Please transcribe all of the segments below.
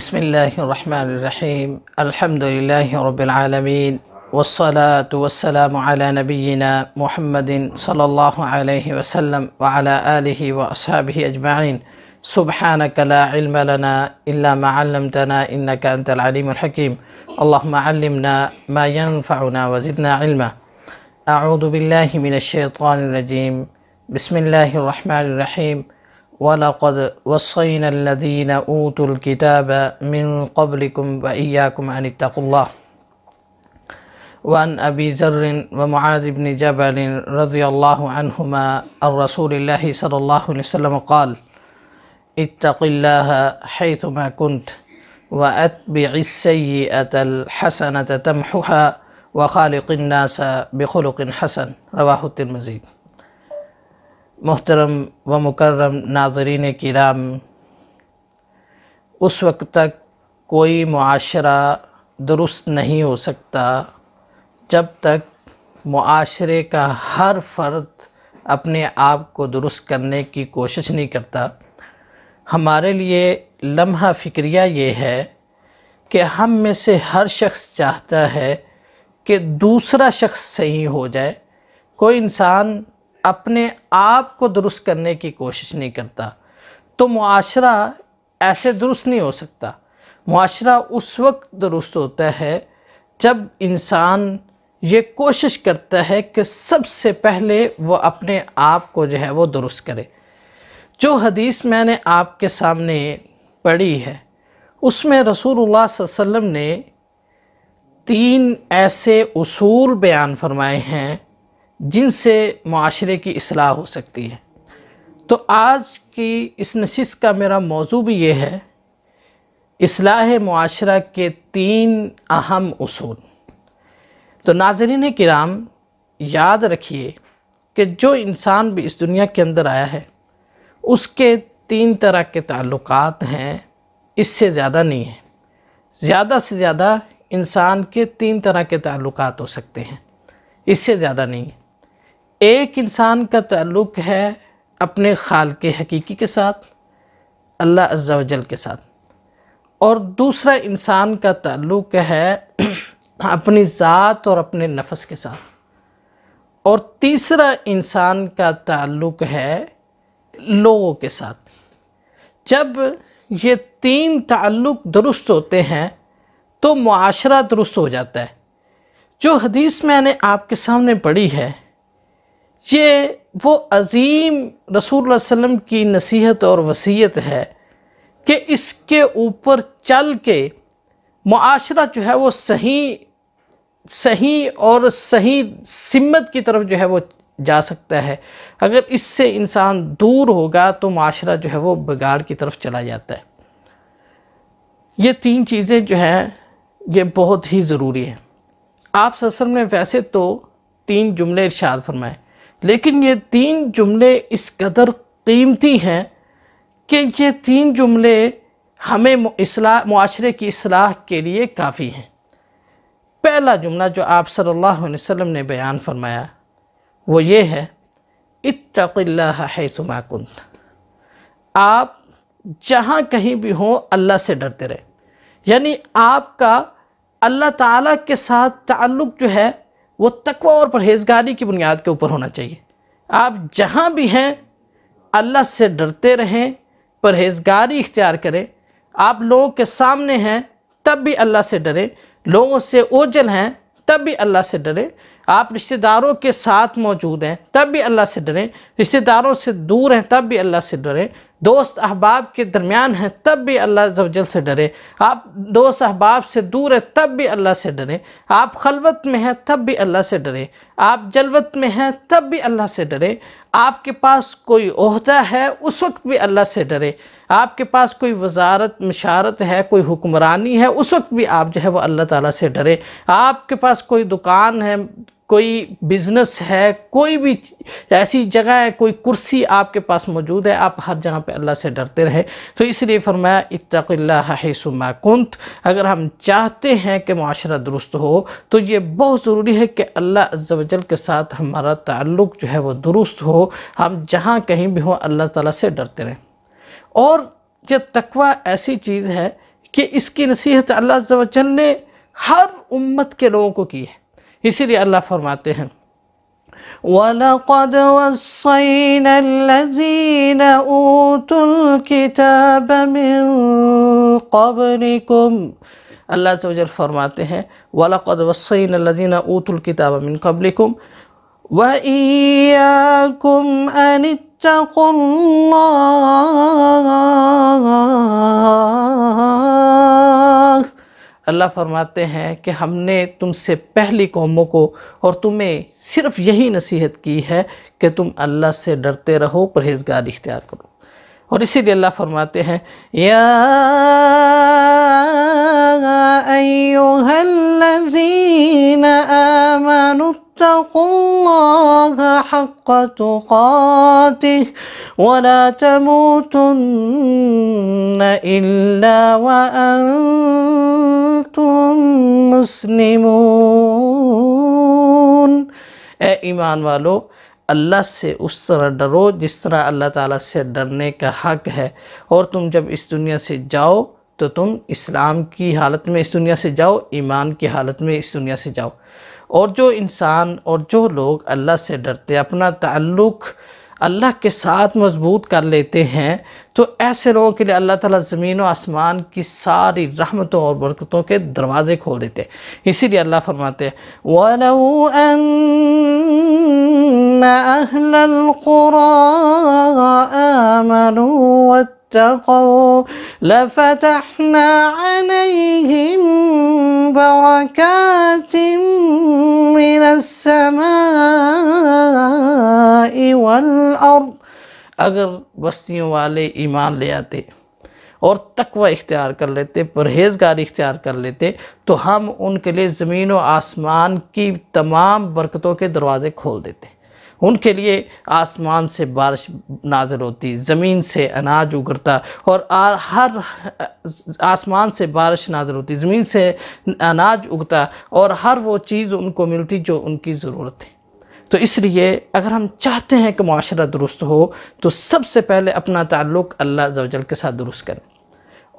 بسم الله الرحمن الرحيم الحمد لله رب العالمين والصلاة والسلام على نبينا محمد صلى الله عليه وسلم وعلى آله وأصحابه أجمعين سبحانك لا علم لنا إلا ما علمتنا إنك أنت العليم الحكيم اللهم علمنا ما ينفعنا وزدنا علما أعوذ بالله من الشيطان الرجيم بسم الله الرحمن الرحيم ولقد وصينا الذين أوتوا الكتاب من قبلكم وإياكم أن اتقوا الله وعن أبي ذر ومعاذ بن جبل رضي الله عنهما عن رسول الله صلى الله عليه وسلم قال اتق الله حيثما كنت وأتبع السيئة الحسنة تمحها وخالق الناس بخلق حسن رواه الترمذي मोहतरम व मुकर्रम नाजरीन किराम उस वक्त तक कोई माशरा दुरुस्त नहीं हो सकता जब तक माशरे का हर फ़र्द अपने आप को दुरुस्त करने की कोशिश नहीं करता हमारे लिए लम्हा फ़िक्रिया ये है कि हम में से हर शख्स चाहता है कि दूसरा शख्स सही हो जाए कोई इंसान अपने आप को दुरुस्त करने की कोशिश नहीं करता तो माशरा ऐसे दुरुस्त नहीं हो सकता माशरा उस वक्त दुरुस्त होता है जब इंसान ये कोशिश करता है कि सबसे पहले वो अपने आप को जो है वो दुरुस्त करे जो हदीस मैंने आपके सामने पढ़ी है उसमें रसूलुल्लाह वसल्लम ने तीन ऐसे उसूल बयान फरमाए हैं जिनसे माशरे की असलाह हो सकती है तो आज की इस नशिश का मेरा मौजू भी ये है असलाह माशरा के तीन अहम असूल तो नाजरीन कराम याद रखिए कि जो इंसान भी इस दुनिया के अंदर आया है उसके तीन तरह के ताल्लुक हैं इससे ज़्यादा नहीं है ज़्यादा से ज़्यादा इंसान के तीन तरह के ताल्लुक हो सकते हैं इससे ज़्यादा नहीं है एक इंसान का ताल्लुक है अपने खाल के हकीकी के साथ अल्लाह अज्जावजल के साथ और दूसरा इंसान का ताल्लुक है अपनी ज़ात और अपने नफस के साथ और तीसरा इंसान का ताल्लुक है लोगों के साथ जब ये तीन ताल्लुक दुरुस्त होते हैं तो माशरा दुरुस्त हो जाता है जो हदीस मैंने आपके सामने पढ़ी है ये वो अजीम रसूल वसम की नसीहत और वसीयत है कि इसके ऊपर चल के माशरा जो है वो सही सही और सही सिमत की तरफ जो है वो जा सकता है अगर इससे इंसान दूर होगा तो माशरा जो है वो बिगाड़ की तरफ चला जाता है ये तीन चीज़ें जो हैं ये बहुत ही ज़रूरी हैं आप ससर में वैसे तो तीन जुमले इरशाद फरमाएँ लेकिन ये तीन जुमले इस कदर कीमती हैं कि ये तीन जुमले हमें माशरे की असलाह के लिए काफ़ी हैं पहला जुमला जो आप सल्लल्लाहु अलैहि वसल्लम ने बयान फरमाया वो ये है इत्तक़िल्लाह है तुमाकुन आप जहाँ कहीं भी हो अल्लाह से डरते रहे यानी आपका अल्लाह ताला के साथ ताल्लुक़ जो है वो तकवा और परहेजगारी की बुनियाद के ऊपर होना चाहिए आप जहाँ भी हैं अल्लाह से डरते रहें परहेजगारी इख्तियार करें आप लोगों के सामने हैं तब भी अल्लाह से डरें लोगों से ओझल हैं तब भी अल्लाह से डरें आप रिश्तेदारों के साथ मौजूद हैं तब भी अल्लाह से डरें रिश्तेदारों से दूर हैं तब भी अल्लाह से डरें दोस्त अहबाब के दरमियान है तब भी अल्लाह जवजल से डरे आप दोस्त अहबाब से दूर है तब भी अल्लाह से डरे आप खलवत में हैं तब भी अल्लाह से डरे आप जलवत में हैं तब भी अल्लाह से डरे आपके पास कोई अहदा है उस वक्त भी अल्लाह से डरे आपके पास कोई वजारत मशारत है कोई हुक्मरानी है उस वक्त भी आप जो है वह अल्लाह ताली से डरे आपके पास कोई दुकान है कोई बिजनेस है कोई भी ऐसी जगह है कोई कुर्सी आपके पास मौजूद है आप हर जगह पे अल्लाह से डरते रहे तो इसलिए फरमाया है कुंत अगर हम चाहते हैं कि माशरा दुरुस्त हो तो ये बहुत ज़रूरी है कि अल्लाह अज्जल के साथ हमारा ताल्लुक़ जो है वो दुरुस्त हो हम जहाँ कहीं भी हों अल्लाह ताला से डरते रहें और ये तकवा ऐसी चीज़ है कि इसकी नसीहत अल्लाह ने हर उम्मत के लोगों को की है اسی لیے اللہ فرماتے ہیں وَلَقَدْ وَصَّيْنَا الَّذِينَ أُوتُوا الْكِتَابَ مِن قَبْلِكُمْ اللہ عز و جل فرماتے ہیں وَلَقَدْ وَصَّيْنَا الَّذِينَ أُوتُوا الْكِتَابَ مِن قَبْلِكُمْ وَإِيَّاكُمْ أَنِ اتَّقُوا اللَّهِ अल्लाह फरमाते हैं कि हमने तुमसे पहली कौमों को और तुम्हें सिर्फ यही नसीहत की है कि तुम अल्लाह से डरते रहो परहेजगार इख्तियार करो और इसीलिए अल्लाह फरमाते हैं या واتقوا الله حق تقاته ولا تموتن إلا وأنتم مسلمون ए ईमान वालों अल्लाह से उस तरह डरो जिस तरह अल्लाह ताला से डरने का हक है और तुम जब इस दुनिया से जाओ तो तुम इस्लाम की हालत में इस दुनिया से जाओ ईमान की हालत में इस दुनिया से जाओ और जो इंसान और जो लोग अल्लाह से डरते अपना ताल्लुक़ अल्लाह के साथ मजबूत कर लेते हैं तो ऐसे लोगों के लिए अल्लाह ताला ज़मीन और आसमान की सारी रहमतों और बरकतों के दरवाज़े खोल देते हैं इसीलिए अल्लाह फरमाते हैं اتقوا لفتحنا عليهم بركات من السماء والأرض अगर बस्तियों वाले ईमान ले आते और तकवा इख्तियार कर लेते परहेजगार इख्तियार कर लेते तो हम उनके लिए ज़मीन व आसमान की तमाम बरकतों के दरवाज़े खोल देते उनके लिए आसमान से बारिश नाजर होती ज़मीन से अनाज उगरता और हर आसमान से बारिश नाजर होती ज़मीन से अनाज उगता और हर वो चीज़ उनको मिलती जो उनकी ज़रूरत है तो इसलिए अगर हम चाहते हैं कि माशरा दुरुस्त हो तो सबसे पहले अपना ताल्लुक़ अल्लाह जवजल के साथ दुरुस्त करें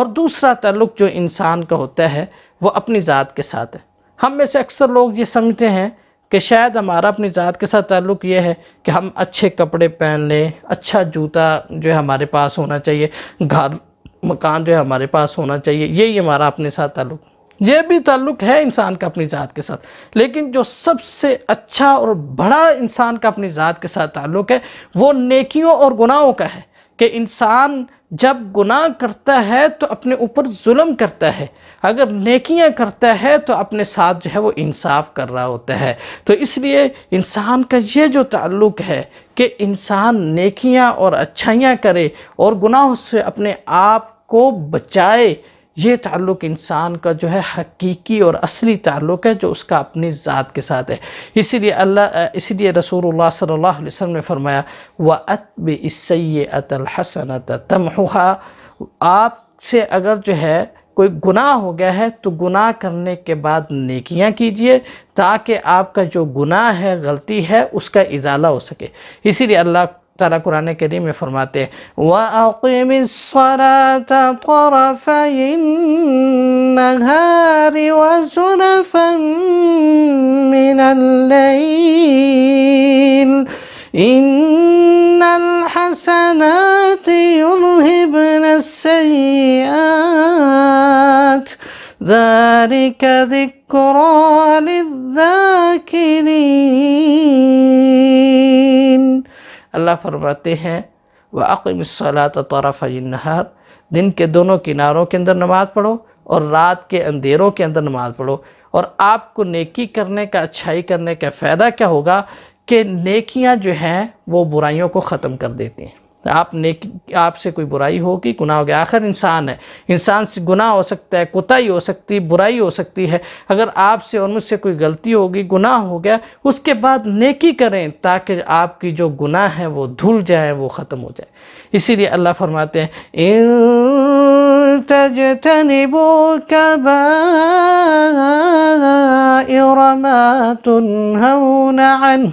और दूसरा ताल्लुक़ जो इंसान का होता है वो अपनी ज़ात के साथ है हम में से अक्सर लोग ये समझते हैं कि शायद हमारा अपनी ज़ात के साथ ताल्लुक ये है कि हम अच्छे कपड़े पहन लें अच्छा जूता जो है हमारे पास होना चाहिए घर मकान जो है हमारे पास होना चाहिए यही हमारा अपने साथ ताल्लुक ये भी ताल्लुक है इंसान का अपनी ज़ात के साथ लेकिन जो सबसे अच्छा और बड़ा इंसान का अपनी ज़ात के साथ ताल्लुक है वो नेकियों और गुनाहों का है कि इंसान जब गुनाह करता है तो अपने ऊपर जुल्म करता है अगर नेकियां करता है तो अपने साथ जो है वो इंसाफ कर रहा होता है तो इसलिए इंसान का ये जो ताल्लुक़ है कि इंसान नेकियां और अच्छाइयां करे और गुनाहों से अपने आप को बचाए ये ताल्लुक़ इंसान का जो है हकीकी और असली ताल्लुक़ है जो उसका अपनी ज़ात के साथ है इसीलिए अल्लाह इसीलिए रसूल सल्लल्लाहु अलैहि वसल्लम ने फरमाया व अतब अतल हसनत तमहुहा आप से अगर जो है कोई गुनाह हो गया है तो गुनाह करने के बाद नेकियां कीजिए ताकि आपका जो गुनाह है गलती है उसका इजाला हो सके इसीलिए अल्लाह تعالیٰ قرآن الكريم میں فرماتے وَأَقِمِ الصَّلَاةَ طَرَفَيِ النَّهَارِ وَزُلَفًا مِنَ اللَّيْلِ إِنَّ الْحَسَنَاتِ يُذْهِبْنَ السَّيِّئَاتِ ذَلِكَ ذِكْرَى لِلذَّاكِرِينَ अल्लाह फरमाते हैं व अकमसलात तरफ़ नहर दिन के दोनों किनारों के अंदर नमाज़ पढ़ो और रात के अंधेरों के अंदर नमाज़ पढ़ो और आपको नेकी करने का अच्छाई करने का फ़ायदा क्या होगा कि नेकियां जो हैं वो बुराइयों को ख़त्म कर देती हैं आप नेक आपसे कोई बुराई होगी गुनाह हो गया आखिर इंसान है इंसान से गुनाह हो सकता है कोताही हो सकती है बुराई हो सकती है अगर आपसे और मुझसे कोई गलती होगी गुनाह हो गया उसके बाद नेकी करें ताकि आपकी जो गुनाह है वो धुल जाए वो ख़त्म हो जाए इसीलिए अल्लाह फरमाते हैं تجتنبوا كبائر ما تنهون عنه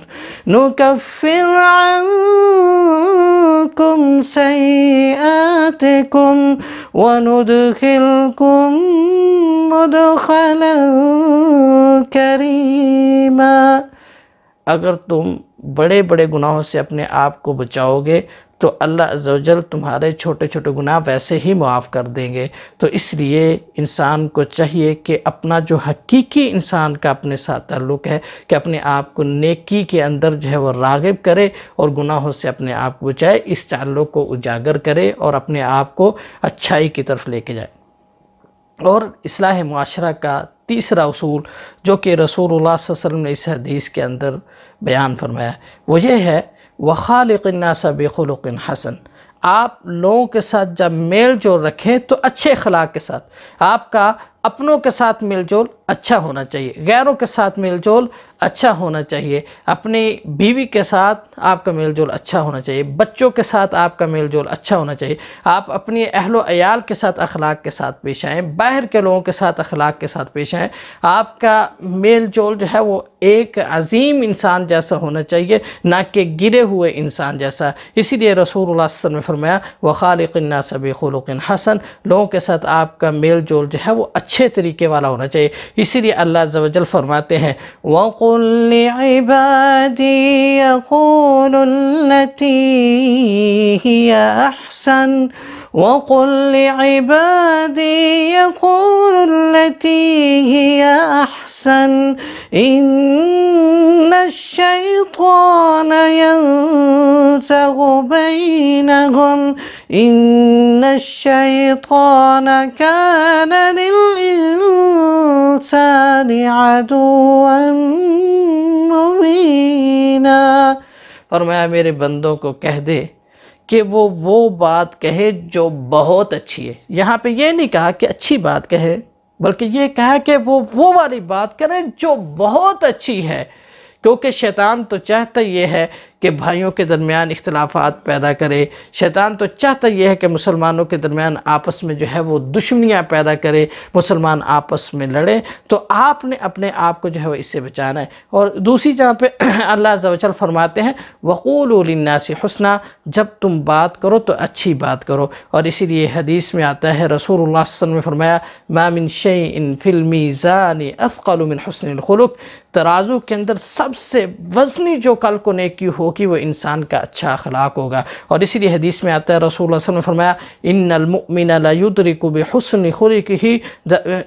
نكفر عنكم سيئاتكم وندخلكم مدخلا اگر تم بڑے بڑے گناہوں سے اپنے آپ کو بچاؤ گے तो अल्लाह अजल तुम्हारे छोटे छोटे गुनाह वैसे ही मुआफ़ कर देंगे तो इसलिए इंसान को चाहिए कि अपना जो हकीकी इंसान का अपने साथ ताल्लुक़ है कि अपने आप को नेकी के अंदर जो है वो रागब करे और गुनाहों से अपने आप को बचाए इस ताल्लुक़ को उजागर करे और अपने आप को अच्छाई की तरफ लेके जाए और इसलाह माशरा का तीसरा उसूल जो कि रसूल वसम ने इस हदीस के अंदर बयान फरमाया वो ये है वखालनासा बेखलुक हसन आप लोगों के साथ जब मेल जोल रखें तो अच्छे अखलाक के साथ आपका अपनों के साथ मेल जोल अच्छा होना चाहिए गैरों के साथ मेलजोल अच्छा होना चाहिए अपनी बीवी के साथ आपका मेलजोल अच्छा होना चाहिए बच्चों के साथ आपका मेलजोल अच्छा होना चाहिए आप अपने अहल अयाल के साथ अखलाक के साथ पेश आएँ बाहर के लोगों के साथ अखलाक के साथ पेश आएँ आपका मेल जोल जो है वो एक अजीम इंसान जैसा होना चाहिए ना कि गिरे हुए इंसान जैसा इसीलिए रसूल ने फरमाया व खालिकन्ना सभी खुलकिन हसन लोगों के साथ आपका मेल जोल जो है वो अच्छे तरीके वाला होना चाहिए اسی اللہ عز وجل فرماتے ہیں وَقُلْ لِعِبَادِي يَقُولُ الَّتِي هِيَ أَحْسَن وَقُلْ لِعِبَادِي يَقُولُ الَّتِي هِيَ أَحْسَن إِنَّ الشَّيْطَانَ يَنْسَغُ بَيْنَهُمْ إِنَّ الشَّيْطَانَ كَانَ لِلْإِنْسَانِ الإنسان عدوا مبينا फरमाया मेरे बंदों को कह दे कि वो वो बात कहे जो बहुत अच्छी है यहाँ पे ये नहीं कहा कि अच्छी बात कहे बल्कि ये कहा कि वो वो वाली बात करें जो बहुत अच्छी है क्योंकि शैतान तो चाहता ये है कि भाइयों के दरमियान इख्तलाफात पैदा करे शैतान तो चाहता यह है कि मुसलमानों के दरमियान आपस में जो है वो दुश्मनियाँ पैदा करे मुसलमान आपस में लड़ें तो आपने अपने आप को जो है वो इससे बचाना है और दूसरी जहाँ पर अल्लाह जवचल फरमाते हैं से हसना जब तुम बात करो तो अच्छी बात करो और इसीलिए हदीस में आता है रसूल में फरमाया मामिन शई इन फिल्मी ज़ान अफ़ल हसन खलुक तराजू के अंदर सबसे वजनी जो कल को नेकी हो होगी वो इंसान का अच्छा अखलाक होगा और इसीलिए हदीस में आता है रसूल वसलम ने फरमाया इन अलमिन लयुद्रिक बेहसन खुलक ही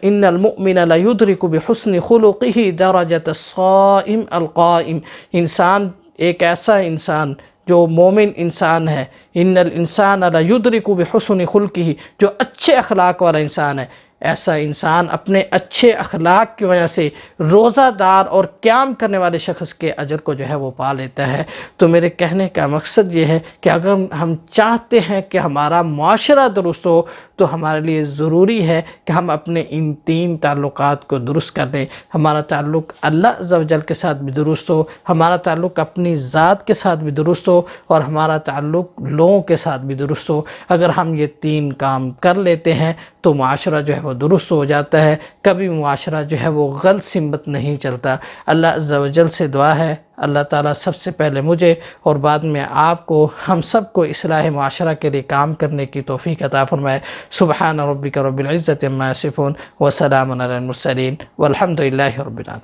इन अलमिन लयुद्रिक बेहसन खुलक ही दराजत सम अलकाम इंसान एक ऐसा इंसान जो मोमिन इंसान है इन इंसान अला युद्रिक बेहसन खुल की जो अच्छे अखलाक वाला इंसान है ऐसा इंसान अपने अच्छे अखलाक की वजह से रोज़ादार और क्याम करने वाले शख्स के अजर को जो है वो पा लेता है तो मेरे कहने का मकसद ये है कि अगर हम चाहते हैं कि हमारा माशरा दुरुस्त हो तो हमारे लिए ज़रूरी है कि हम अपने इन तीन ताल्लुक़ को दुरुस्त कर लें हमारा ताल्लुक़ अल्लाह जवजल के साथ भी दुरुस्त हो हमारा ताल्लुक़ अपनी ज़ात के साथ भी दुरुस्त हो और हमारा ताल्लुक़ लोगों के साथ भी दुरुस्त हो अगर हम ये तीन काम कर लेते हैं तो माशरा जो है वो दुरुस्त हो जाता है कभी माशरा जो है वो गलत सिमत नहीं चलता अल्लाह जल से दुआ है अल्लाह ताला सबसे पहले मुझे और बाद में आपको हम सब को असलाह माशरा के लिए काम करने की तोफ़ी का ताफ़रमाए सुबह रबिक रबिल्ज़त मसिफ़ुन वसलामसलिन वलहमदिल्ला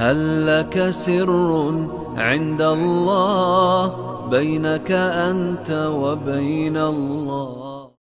هل لك سر عند الله بينك انت وبين الله